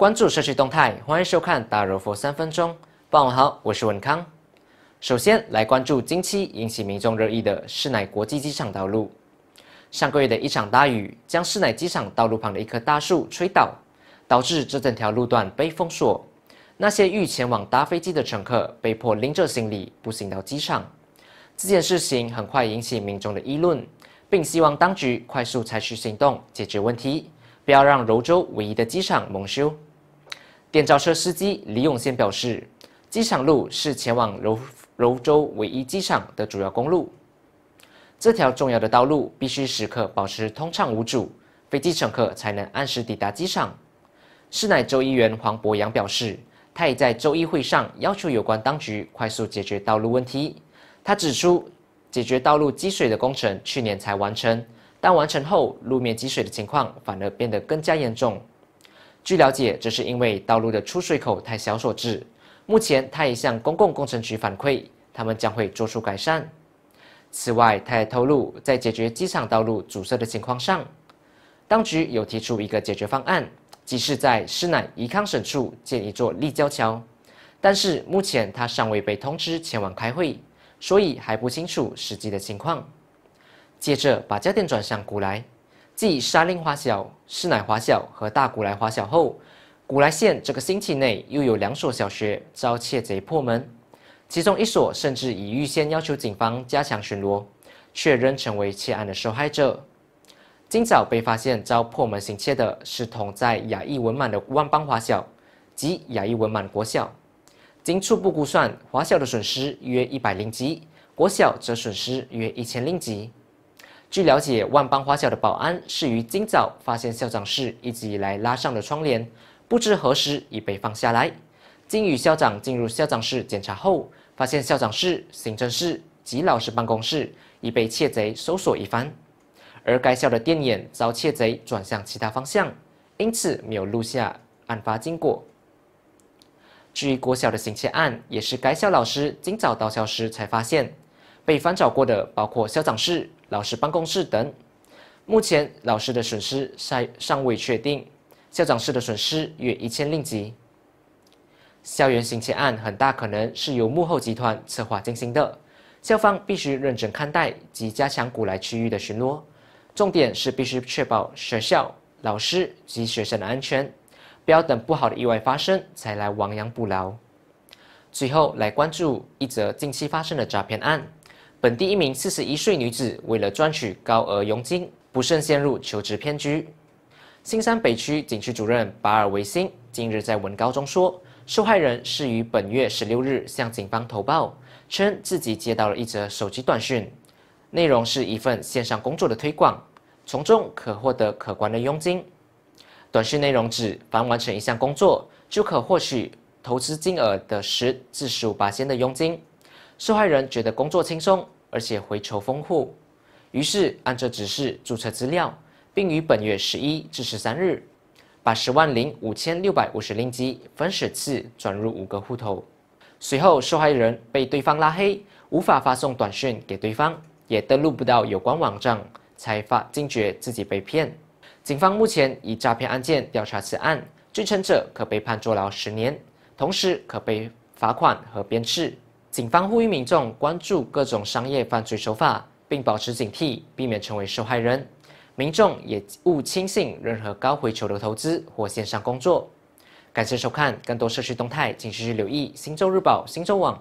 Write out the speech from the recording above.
关注社区动态，欢迎收看《大柔佛三分钟》。傍晚好，我是文康。首先来关注近期引起民众热议的士乃国际机场道路。上个月的一场大雨将士乃机场道路旁的一棵大树吹倒，导致这整条路段被封锁。那些欲前往搭飞机的乘客被迫拎着行李步行到机场。这件事情很快引起民众的议论，并希望当局快速采取行动解决问题，不要让柔州唯一的机场蒙羞。电召车司机李永先表示：“机场路是前往柔柔州唯一机场的主要公路，这条重要的道路必须时刻保持通畅无阻，飞机乘客才能按时抵达机场。”市乃州议员黄博洋表示，他已在州议会上要求有关当局快速解决道路问题。他指出，解决道路积水的工程去年才完成，但完成后路面积水的情况反而变得更加严重。据了解，这是因为道路的出水口太小所致。目前，他已向公共工程局反馈，他们将会做出改善。此外，他也透露，在解决机场道路阻塞的情况上，当局有提出一个解决方案，即是在施乃伊康省处建一座立交桥。但是，目前他尚未被通知前往开会，所以还不清楚实际的情况。接着，把焦点转向古莱。继沙岭华小、师奶华小和大古来华小后，古来县这个星期内又有两所小学遭窃贼破门，其中一所甚至已预先要求警方加强巡逻，却仍成为窃案的受害者。今早被发现遭破门行窃的是同在雅裔文满的万邦华小及雅裔文满国小，经初步估算，华小的损失约一百零级，国小则损失约一千零级。据了解，万邦花校的保安是于今早发现校长室一直以来拉上的窗帘，不知何时已被放下来。经与校长进入校长室检查后，发现校长室、行政室及老师办公室已被窃贼搜索一番，而该校的电眼遭窃贼转向其他方向，因此没有录下案发经过。至于国小的行窃案，也是该校老师今早到校时才发现，被翻找过的包括校长室。老师办公室等，目前老师的损失尚尚未确定，校长室的损失约一千令吉。校园行窃案很大可能是由幕后集团策划进行的，校方必须认真看待及加强古来区域的巡逻，重点是必须确保学校、老师及学生的安全，不要等不好的意外发生才来亡羊补牢。最后来关注一则近期发生的诈骗案。本地一名四十一岁女子为了赚取高额佣金，不慎陷入求职骗局。新山北区警区主任巴尔维辛近日在文稿中说，受害人是于本月十六日向警方投报，称自己接到了一则手机短讯，内容是一份线上工作的推广，从中可获得可观的佣金。短讯内容指，凡完成一项工作，就可获取投资金额的十至十五八千的佣金。受害人觉得工作轻松，而且回酬丰厚，于是按这指示注册资料，并于本月十一至十三日，把十万零五千六百五十令吉分十次转入五个户头。随后，受害人被对方拉黑，无法发送短信给对方，也登录不到有关网站，才发惊觉自己被骗。警方目前以诈骗案件调查此案，罪成者可被判坐牢十年，同时可被罚款和鞭笞。警方呼吁民众关注各种商业犯罪手法，并保持警惕，避免成为受害人。民众也勿轻信任何高回酬的投资或线上工作。感谢收看，更多社区动态，请持续留意《新洲日报》新洲网。